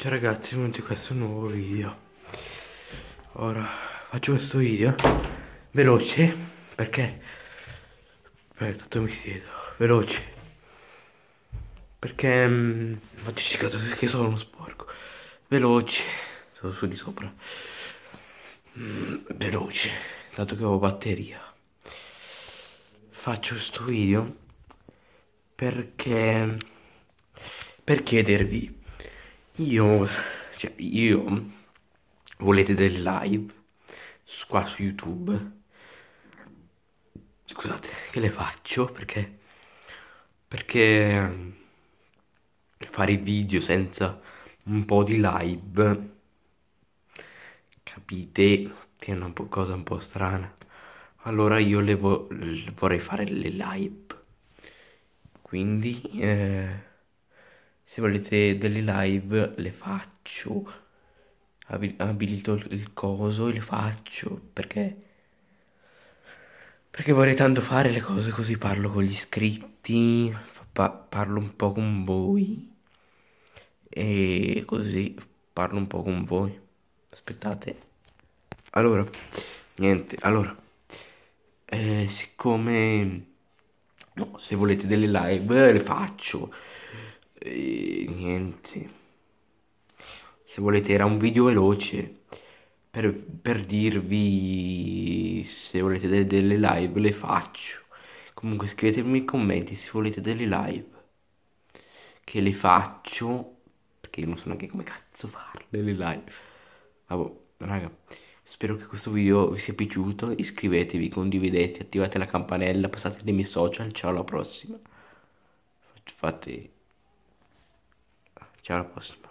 Ciao ragazzi, benvenuti in questo nuovo video Ora faccio questo video Veloce Perché Beh, tanto mi siedo Veloce Perché mh, Ho deciso che sono uno sporco Veloce Sono su di sopra mh, mm, Veloce Dato che ho batteria Faccio questo video Perché Per chiedervi io, cioè, io, volete delle live qua su YouTube? Scusate, che le faccio perché, perché ehm, fare video senza un po' di live, capite che è una cosa un po' strana. Allora io le vo vorrei fare le live, quindi... Eh, se volete delle live le faccio abilito il coso e le faccio perché perché vorrei tanto fare le cose così parlo con gli iscritti pa parlo un po' con voi e così parlo un po' con voi aspettate allora niente allora eh, siccome no se volete delle live le faccio e niente. Se volete era un video veloce per, per dirvi se volete delle, delle live le faccio. Comunque scrivetemi nei commenti se volete delle live che le faccio perché io non so neanche come cazzo farle le live. Vabbè, raga. Spero che questo video vi sia piaciuto, iscrivetevi, condividete, attivate la campanella, passate nei miei social, ciao alla prossima. Fate 加博士吧。